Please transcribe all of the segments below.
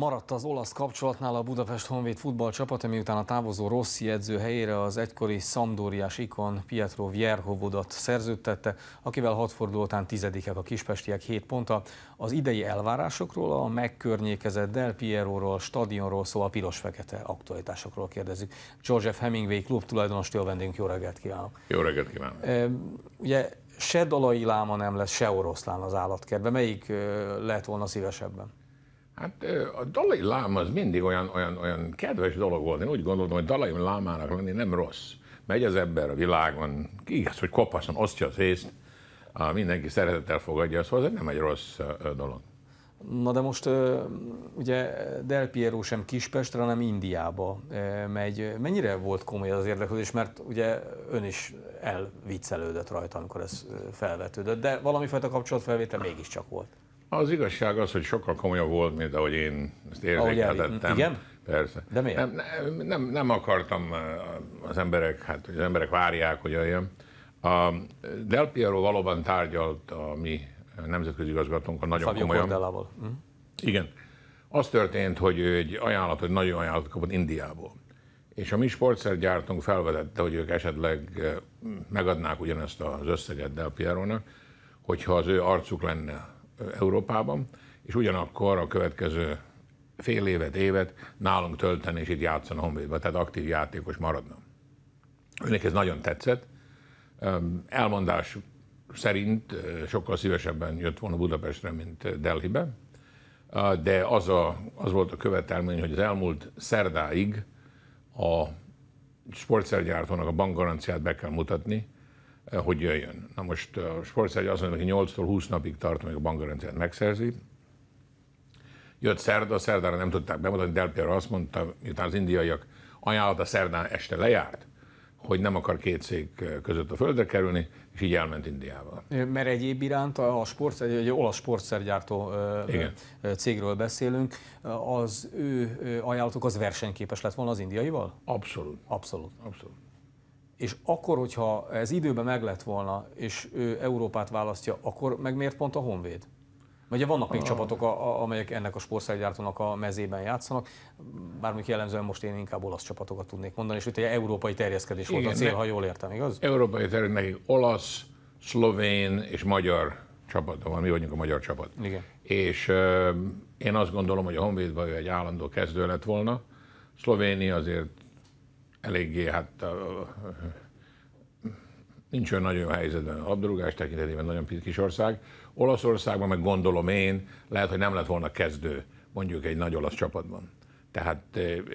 Maradt az olasz kapcsolatnál a Budapest Honvéd futballcsapat, ami után a távozó Rossi edző helyére az egykori szamdóriás ikon Pietro Vierhovodot szerződtette, akivel hat forduló után tizedikek a kispestiek 7 ponta. Az idei elvárásokról, a megkörnyékezett Del Pieroról, stadionról, szó a piros-fekete aktualitásokról kérdezzük. George F. Hemingway klub jó vendégünk, jó reggelt kívánok! Jó reggelt kívánok! E, ugye se dalai láma nem lesz, se oroszlán az állatkertben. Melyik lehet volna szívesebben? Hát a Dalai Láma az mindig olyan, olyan, olyan kedves dolog volt. Én úgy gondoltam, hogy Dalai Lámának lenni nem rossz. Megy az ember a világon, igaz, hogy kopaszon osztja az észt, mindenki szeretettel fogadja, szóval ez nem egy rossz dolog. Na de most ugye Del Piero sem Kispestre, hanem Indiába megy. Mennyire volt komoly az érdeklődés, mert ugye ön is elviccelődött rajta, amikor ez felvetődött, de valamifajta kapcsolatfelvétel mégiscsak volt. Az igazság az, hogy sokkal komolyabb volt, mint ahogy én ezt érzékeltettem. Igen? Persze. De miért? Nem, nem, nem akartam eh, az emberek, hát hogy az emberek várják, hogy jöjjön. A Del Piero valóban tárgyalt a mi nemzetközi igazgatónkkal nagyon Fabio komolyan. Fabio Mm. Igen. Az történt, hogy ő egy ajánlat, hogy nagyon ajánlatot kapott Indiából. És a mi sportszergyártónk felvetette, hogy ők esetleg eh, megadnák ugyanezt az összeget Del Pierónak, hogyha az ő arcuk lenne Európában, és ugyanakkor a következő fél évet, évet nálunk tölteni, és itt játszani a Honvédbe, tehát aktív játékos maradna. Önnek ez nagyon tetszett. Elmondás szerint sokkal szívesebben jött volna Budapestre, mint Delhibe, de az, a, az volt a követelmény, hogy az elmúlt szerdáig a sportszergyártónak a bankgaranciát be kell mutatni, Eh, hogy jöjjön. Na most eh, a sportszerű azt mondja, hogy 8-tól 20 napig tart, amíg a bankgarantiát megszerzi. Jött szerda, szerdára nem tudták bemutatni. Del Piero azt mondta, miután az indiaiak ajánlata szerdán este lejárt, hogy nem akar két cég eh, között a földre kerülni, és így elment Indiába. Mert egyéb iránt a sport, egy, egy olasz sportszergyártó Igen. cégről beszélünk, az ő ajánlatok az versenyképes lett volna az indiaival? Abszolút. Abszolút. Abszolút és akkor, hogyha ez időben meg lett volna, és ő Európát választja, akkor meg miért pont a Honvéd? Ugye vannak még ah. a... csapatok, a, amelyek ennek a sportszergyártónak a mezében játszanak, bármik jellemzően most én inkább olasz csapatokat tudnék mondani, és itt egy európai terjeszkedés Igen, volt a cél, ne... ha jól értem, igaz? Európai terjeszkedés, olasz, szlovén és magyar csapat, van, mi vagyunk a magyar csapat. Igen. És euh, én azt gondolom, hogy a Honvédban ő egy állandó kezdő lett volna. Szlovénia azért eléggé, hát a, a, nincs olyan nagyon helyzetben a labdarúgás tekintetében, nagyon kis ország. Olaszországban meg gondolom én, lehet, hogy nem lett volna kezdő mondjuk egy nagy olasz csapatban. Tehát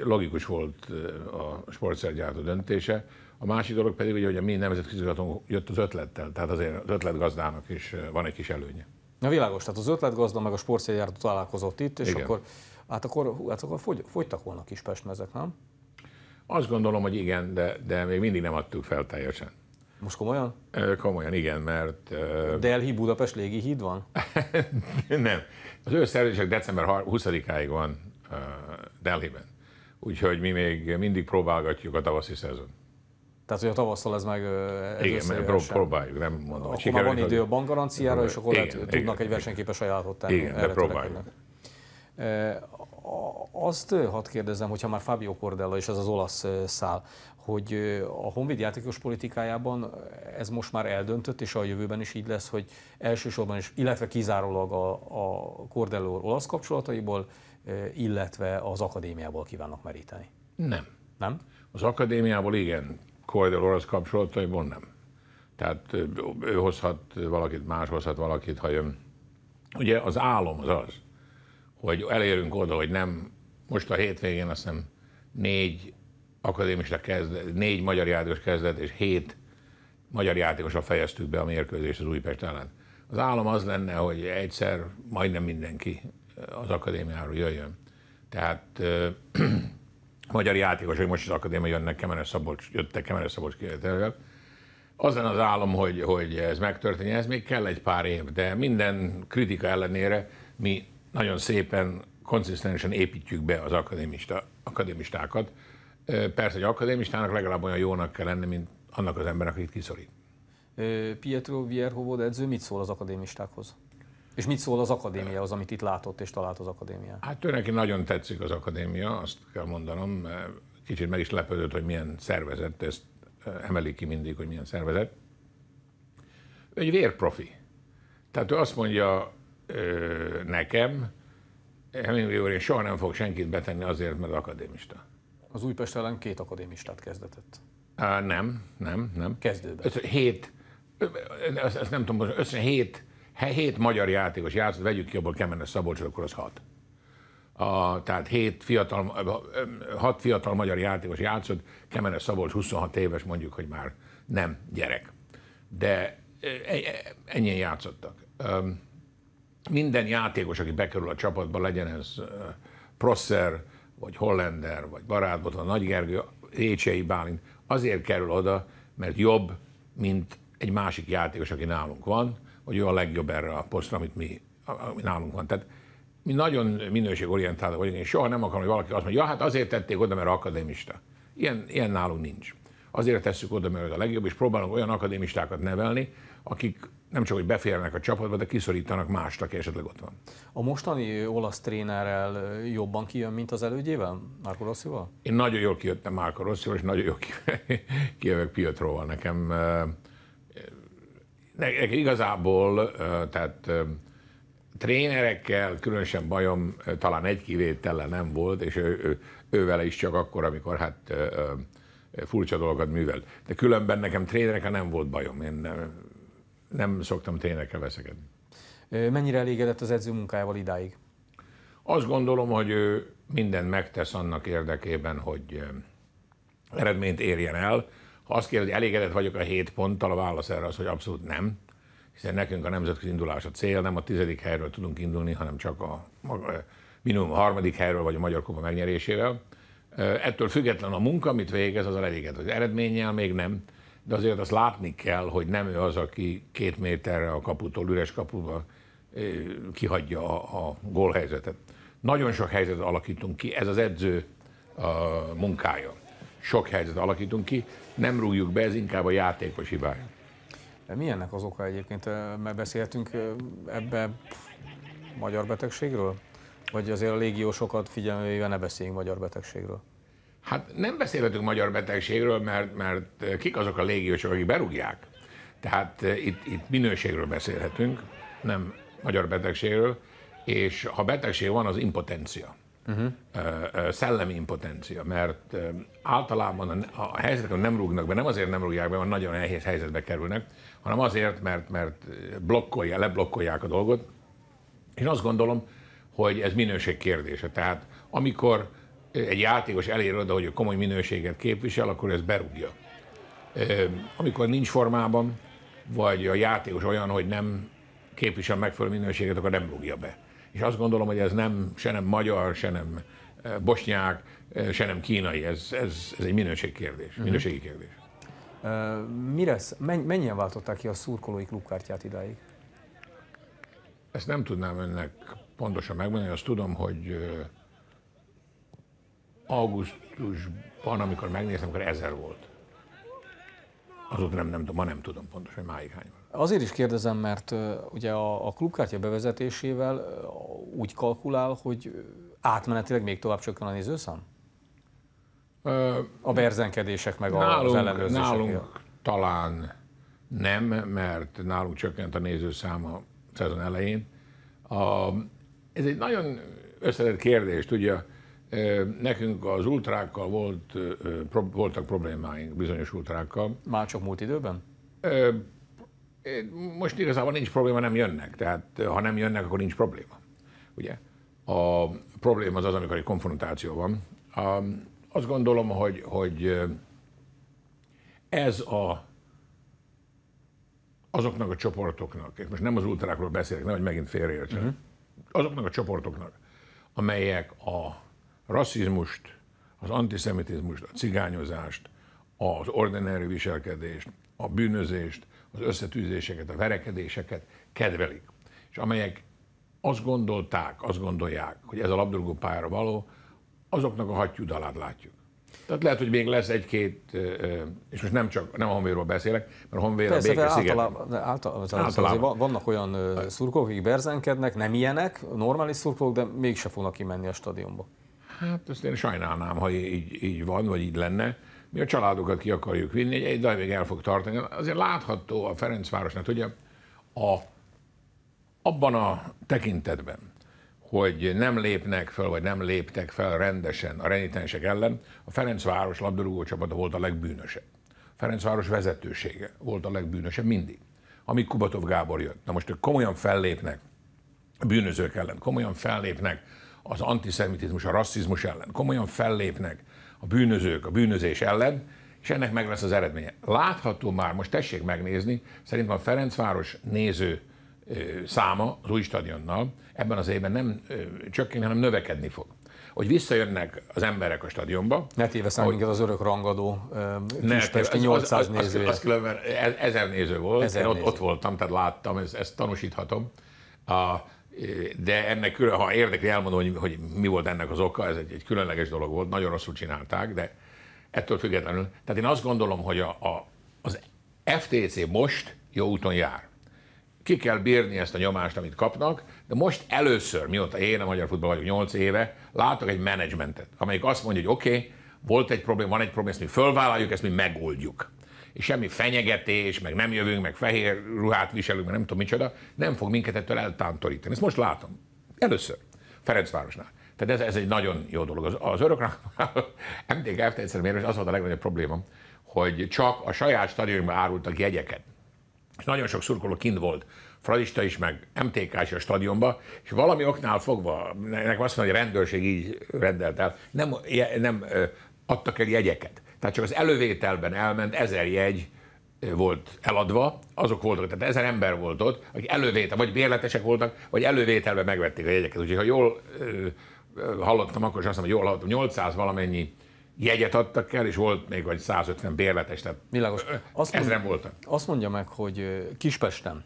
logikus volt a sportszergyártó döntése. A másik dolog pedig, hogy a mi nemzetközigazgatónk jött az ötlettel, tehát azért az ötletgazdának is van egy kis előnye. Na világos, tehát az ötletgazda meg a sportszergyártó találkozott itt, és Igen. akkor, hát akkor, hát akkor fogy, fogytak volna Kispestmezek, nem? Azt gondolom, hogy igen, de, de még mindig nem adtuk fel teljesen. Most komolyan? Komolyan, igen, mert... Delhi Budapest légi híd van? nem. Az ő szerződések december 20-áig van Delhi-ben. Úgyhogy mi még mindig próbálgatjuk a tavaszi szezon. Tehát, hogy a tavasszal ez meg ez Igen, mert pró- próbáljuk, nem mondom. Akkor már van idő a bankgaranciára, és akkor igen, lehet, igen, tudnak igen, egy versenyképes ajánlatot tenni. Igen, de próbáljuk azt hadd kérdezem, hogyha már Fabio Cordella és ez az olasz szál, hogy a Honvéd játékos politikájában ez most már eldöntött, és a jövőben is így lesz, hogy elsősorban is, illetve kizárólag a, a Cordella olasz kapcsolataiból, illetve az akadémiából kívánnak meríteni. Nem. Nem? Az akadémiából igen, Cordello olasz kapcsolataiból nem. Tehát ő hozhat valakit, más hozhat valakit, ha jön. Ugye az álom az az, hogy elérünk oda, hogy nem, most a hétvégén azt hiszem négy akadémista kezdett, négy magyar játékos kezdett, és hét magyar játékosra fejeztük be a mérkőzést az Újpest ellen. Az állam az lenne, hogy egyszer majdnem mindenki az akadémiáról jöjjön. Tehát ö, magyar hogy most az akadémia jönnek, Kemenes Szabolcs, jöttek Kemenes Szabolcs kérdőjök. Az lenne az állam, hogy, hogy ez megtörténjen, ez még kell egy pár év, de minden kritika ellenére mi nagyon szépen, konzisztensen építjük be az akadémista, akadémistákat. Persze, hogy akadémistának legalább olyan jónak kell lenni, mint annak az embernek, akit kiszorít. Pietro Vierhovod edző mit szól az akadémistákhoz? És mit szól az akadémia, az, amit itt látott és talált az akadémia? Hát ő neki nagyon tetszik az akadémia, azt kell mondanom. Kicsit meg is lepődött, hogy milyen szervezet, ezt emelik ki mindig, hogy milyen szervezet. Ő egy vérprofi. Tehát ő azt mondja ö, nekem, Hemingway úr, én soha nem fog senkit betenni azért, mert akadémista. Az Újpest ellen két akadémistát kezdetett. Á, nem, nem, nem. Kezdőben. Össze, hét, ezt, ezt nem tudom, összesen hét, hét magyar játékos játszott, vegyük ki abból Kemenes Szabolcs, akkor az hat. A, tehát hét fiatal, hat fiatal magyar játékos játszott, Kemenes Szabolcs 26 éves, mondjuk, hogy már nem gyerek. De ennyien játszottak minden játékos, aki bekerül a csapatba, legyen ez Prosser, vagy Hollander, vagy Barátbot, a Nagy Gergő, Récsei Bálint, azért kerül oda, mert jobb, mint egy másik játékos, aki nálunk van, hogy ő a legjobb erre a posztra, amit mi ami nálunk van. Tehát mi nagyon minőségorientáltak vagyunk, én soha nem akarom, hogy valaki azt mondja, ja, hát azért tették oda, mert akadémista. Ilyen, ilyen nálunk nincs. Azért tesszük oda, mert a legjobb, és próbálunk olyan akadémistákat nevelni, akik nem csak, hogy beférnek a csapatba, de kiszorítanak mást, aki esetleg ott van. A mostani olasz trénerrel jobban kijön, mint az elődjével, Márko Rosszival? Én nagyon jól kijöttem Márko Rosszival, és nagyon jól kijövök Piotróval Nekem, nekem igazából, tehát trénerekkel különösen bajom talán egy kivétellel nem volt, és ő, ő, ő vele is csak akkor, amikor hát furcsa dolgokat művel. De különben nekem trénerekkel nem volt bajom. Én nem szoktam tényekkel veszekedni. Mennyire elégedett az edző munkájával idáig? Azt gondolom, hogy ő mindent megtesz annak érdekében, hogy eredményt érjen el. Ha azt kérdezi, hogy elégedett vagyok a hét ponttal, a válasz erre az, hogy abszolút nem, hiszen nekünk a nemzetközi indulás a cél, nem a tizedik helyről tudunk indulni, hanem csak a maga, minimum a harmadik helyről, vagy a Magyar Kupa megnyerésével. Ettől független a munka, amit végez, az a elégedett. Az eredménnyel még nem, de azért azt látni kell, hogy nem ő az, aki két méterre a kaputól, üres kapuba kihagyja a, a gólhelyzetet. Nagyon sok helyzetet alakítunk ki, ez az edző a munkája. Sok helyzetet alakítunk ki, nem rúgjuk be, ez inkább a játékos hibája. Milyennek az oka egyébként? Mert beszéltünk ebbe magyar betegségről? Vagy azért a légiósokat figyelmével ne beszéljünk magyar betegségről? Hát nem beszélhetünk magyar betegségről, mert, mert eh, kik azok a légiósok, akik berúgják? Tehát eh, itt, itt minőségről beszélhetünk, nem magyar betegségről, és ha betegség van, az impotencia. Uh-huh. Szellemi impotencia, mert általában a helyzetekben nem rúgnak be, nem azért nem rúgják be, mert nagyon nehéz helyzetbe kerülnek, hanem azért, mert, mert blokkolják, leblokkolják a dolgot. Én azt gondolom, hogy ez minőség kérdése. Tehát amikor egy játékos elér oda, hogy komoly minőséget képvisel, akkor ez berúgja. Amikor nincs formában, vagy a játékos olyan, hogy nem képvisel megfelelő minőséget, akkor nem rúgja be. És azt gondolom, hogy ez nem, se nem magyar, se nem bosnyák, se nem kínai, ez, ez, ez egy minőség uh-huh. Mhm. minőségi kérdés. Uh, mi lesz, mennyien váltották ki a szurkolói klubkártyát idáig? Ezt nem tudnám önnek pontosan megmondani, azt tudom, hogy augusztusban, amikor megnéztem, akkor ezer volt. Azóta nem, nem, ma nem tudom pontosan, hogy máig hány van. Azért is kérdezem, mert ugye a, a klubkártya bevezetésével úgy kalkulál, hogy átmenetileg még tovább csökken a nézőszám? a berzenkedések meg nálunk, az ellenőrzések. Nálunk miatt. talán nem, mert nálunk csökkent a nézőszám a szezon elején. A, ez egy nagyon összetett kérdés, tudja, Nekünk az ultrákkal volt, voltak problémáink, bizonyos ultrákkal. Már csak múlt időben? Most igazából nincs probléma, nem jönnek. Tehát ha nem jönnek, akkor nincs probléma. Ugye? A probléma az az, amikor egy konfrontáció van. Azt gondolom, hogy, hogy ez a azoknak a csoportoknak, és most nem az ultrákról beszélek, nem, hogy megint félreértsen, uh-huh. azoknak a csoportoknak, amelyek a rasszizmust, az antiszemitizmust, a cigányozást, az ordinári viselkedést, a bűnözést, az összetűzéseket, a verekedéseket kedvelik. És amelyek azt gondolták, azt gondolják, hogy ez a labdarúgó pályára való, azoknak a hattyúdalát látjuk. Tehát lehet, hogy még lesz egy-két, és most nem csak nem a Honvérról beszélek, mert a Honvér a békés Általában, általában, vannak olyan szurkolók, akik berzenkednek, nem ilyenek, normális szurkolók, de mégsem fognak kimenni a stadionba. Hát ezt én sajnálnám, ha így, így van, vagy így lenne. Mi a családokat ki akarjuk vinni, egy, egy darabig el fog tartani. Azért látható a Ferencvárosnak, ugye, a, abban a tekintetben, hogy nem lépnek fel, vagy nem léptek fel rendesen a renitensek ellen, a Ferencváros labdarúgó csapata volt a legbűnösebb. A Ferencváros vezetősége volt a legbűnösebb mindig, amíg Kubatov Gábor jött. Na most ők komolyan fellépnek a bűnözők ellen, komolyan fellépnek az antiszemitizmus, a rasszizmus ellen. Komolyan fellépnek a bűnözők, a bűnözés ellen, és ennek meg lesz az eredménye. Látható már, most tessék megnézni, szerintem a Ferencváros néző száma az új stadionnal ebben az évben nem csökken, hanem növekedni fog hogy visszajönnek az emberek a stadionba. Ne téveszem minket az örök rangadó Kispesti 800 az, az, nézője. Az, az különben e- ezer néző volt, ezer én ott, ott voltam, tehát láttam, ezt, ezt tanúsíthatom. A, de ennek külön, ha érdekli, elmondom, hogy, hogy mi volt ennek az oka, ez egy, egy különleges dolog volt, nagyon rosszul csinálták, de ettől függetlenül. Tehát én azt gondolom, hogy a, a, az FTC most jó úton jár. Ki kell bírni ezt a nyomást, amit kapnak, de most először, mióta én a magyar futball vagyok 8 éve, látok egy menedzsmentet, amelyik azt mondja, hogy oké, okay, volt egy probléma, van egy probléma, ezt mi fölvállaljuk, ezt mi megoldjuk és semmi fenyegetés, meg nem jövünk, meg fehér ruhát viselünk, meg nem tudom micsoda, nem fog minket ettől eltántorítani. Ezt most látom. Először. Ferencvárosnál. Tehát ez, ez egy nagyon jó dolog. Az, az örök MDK egyszer mérős, az volt a legnagyobb probléma, hogy csak a saját stadionban árultak jegyeket. És nagyon sok szurkoló kint volt, fradista is, meg mtk is a stadionba, és valami oknál fogva, nekem azt mondja, hogy a rendőrség így rendelt el, nem, nem adtak el jegyeket. Tehát csak az elővételben elment ezer jegy, volt eladva, azok voltak, tehát ezer ember volt ott, akik elővétel, vagy bérletesek voltak, vagy elővételben megvették a jegyeket. Úgyhogy ha jól hallottam, akkor is azt mondom, hogy jól hallottam, 800 valamennyi jegyet adtak el, és volt még vagy 150 bérletes, tehát Milagos, Azt ezren mondja, voltak. Azt mondja meg, hogy Kispesten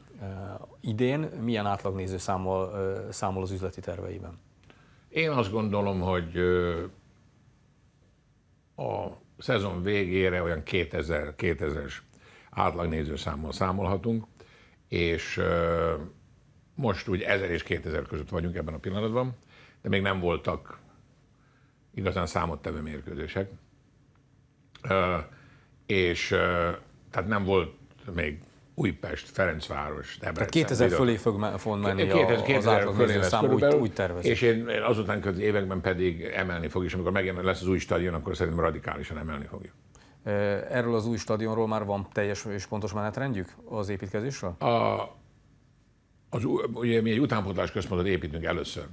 idén milyen átlagnéző számol, számol az üzleti terveiben? Én azt gondolom, hogy a szezon végére olyan 2000, 2000-es számmal számolhatunk, és most úgy 1000 és 2000 között vagyunk ebben a pillanatban, de még nem voltak igazán számottevő mérkőzések. És tehát nem volt még Újpest, Ferencváros, Debrecen. Tehát 2000 fölé fog fog menni 2000, 2000 az átlag szám, úgy, úgy tervezik. És én azután az években pedig emelni fog, és amikor megjelen lesz az új stadion, akkor szerintem radikálisan emelni fogjuk. Erről az új stadionról már van teljes és pontos menetrendjük az építkezésről? A, az, ugye mi egy utánpótlás központot építünk először,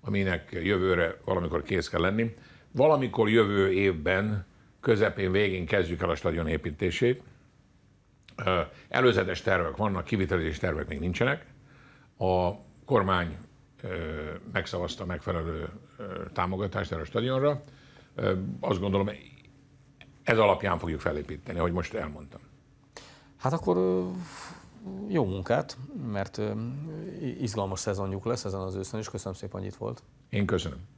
aminek jövőre valamikor kész kell lenni. Valamikor jövő évben, közepén, végén kezdjük el a stadion építését Előzetes tervek vannak, kivitelezés tervek még nincsenek. A kormány megszavazta megfelelő támogatást erre a stadionra. Azt gondolom, ez alapján fogjuk felépíteni, ahogy most elmondtam. Hát akkor jó munkát, mert izgalmas szezonjuk lesz ezen az őszön, és köszönöm szépen, hogy itt volt. Én köszönöm.